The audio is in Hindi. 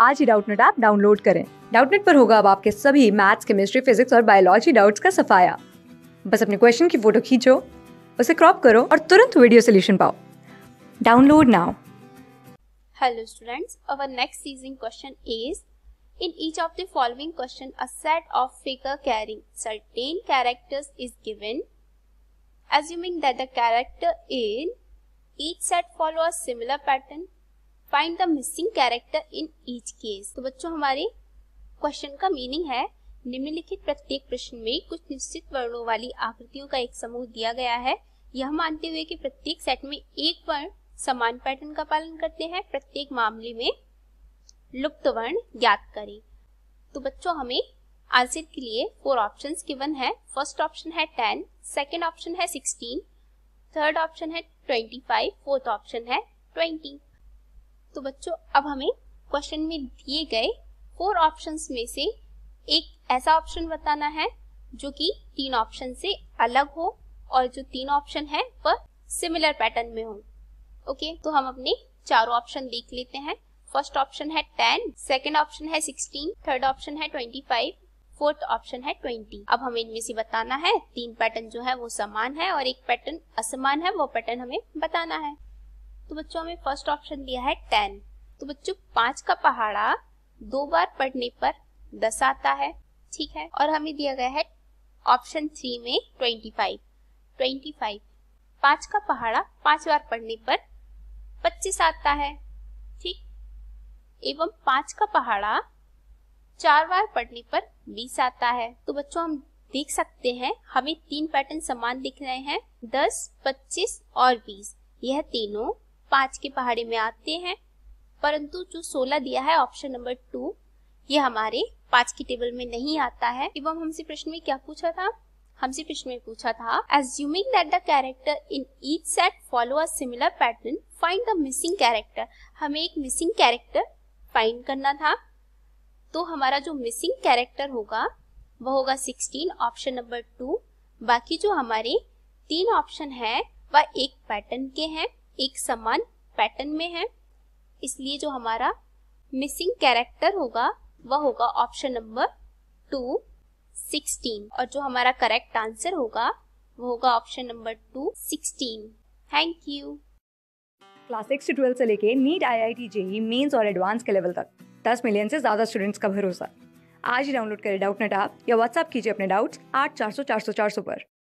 आज ही डाउटनेट ऐप डाउनलोड करें डाउटनेट पर होगा अब आपके सभी मैथ्स केमिस्ट्री फिजिक्स और बायोलॉजी डाउट्स का सफाया बस अपने क्वेश्चन की फोटो खींचो उसे क्रॉप करो और तुरंत वीडियो सोल्यूशन पाओ download now Hello students, our next season question is In each of the following question, a set of figure carrying certain characters is given. Assuming that the character in each set follow a similar pattern, find the missing character in each case तो बच्चों हमारे क्वेश्चन का मीनिंग है निम्नलिखित प्रत्येक प्रश्न में कुछ निश्चित वर्णों वाली आकृतियों का एक समूह दिया गया है यह मानते हुए कि प्रत्येक सेट में एक वर्ण समान पैटर्न का पालन करते हैं प्रत्येक मामले में लुप्त वर्ण ज्ञात करें तो बच्चों हमें आंसर के लिए फोर ऑप्शन गिवन है फर्स्ट ऑप्शन है टेन सेकेंड ऑप्शन है सिक्सटीन थर्ड ऑप्शन है ट्वेंटी फाइव फोर्थ ऑप्शन है ट्वेंटी तो बच्चों अब हमें क्वेश्चन में दिए गए फोर ऑप्शंस में से एक ऐसा ऑप्शन बताना है जो कि तीन ऑप्शन से अलग हो और जो तीन ऑप्शन है वह सिमिलर पैटर्न में हो ओके तो हम अपने चारों ऑप्शन देख लेते हैं फर्स्ट ऑप्शन है टेन सेकेंड ऑप्शन है सिक्सटीन थर्ड ऑप्शन है ट्वेंटी फाइव फोर्थ ऑप्शन है ट्वेंटी अब हमें इनमें से बताना है तीन पैटर्न जो है वो समान है और एक पैटर्न असमान है वो पैटर्न हमें बताना है तो बच्चों हमें फर्स्ट ऑप्शन दिया है टेन तो बच्चों पांच का पहाड़ा दो बार पढ़ने पर दस आता है ठीक है और हमें दिया गया है ऑप्शन थ्री में ट्वेंटी फाइव ट्वेंटी फाइव पांच का पहाड़ा पांच बार पढ़ने पर पच्चीस आता है ठीक एवं पांच का पहाड़ा चार बार पढ़ने पर बीस आता है तो बच्चों हम देख सकते हैं हमें तीन पैटर्न समान दिख रहे हैं दस पच्चीस और बीस यह तीनों पांच के पहाड़ी में आते हैं परंतु जो सोलह दिया है ऑप्शन नंबर टू ये हमारे पांच की टेबल में नहीं आता है एवं हमसे प्रश्न में क्या पूछा था हमसे प्रश्न में पूछा था assuming that the character in each set follow a similar pattern find the missing character हमें एक मिसिंग कैरेक्टर फाइंड करना था तो हमारा जो मिसिंग कैरेक्टर होगा वह होगा 16 ऑप्शन नंबर टू बाकी जो हमारे तीन ऑप्शन है वह एक पैटर्न के हैं एक समान पैटर्न में है इसलिए जो हमारा मिसिंग कैरेक्टर होगा वह होगा ऑप्शन नंबर टू सिक्सटीन और जो हमारा करेक्ट आंसर होगा वो होगा option number two sixteen thank you class six से ट्वेल्थ से लेके NEET IIT JEE Mains और एडवांस के लेवल तक दस मिलियन से ज्यादा स्टूडेंट्स का भरोसा आज ही डाउनलोड करें डाउट नेट आप या व्हाट्सअप कीजिए अपने डाउट्स आठ चार सौ चार सौ चार सौ पर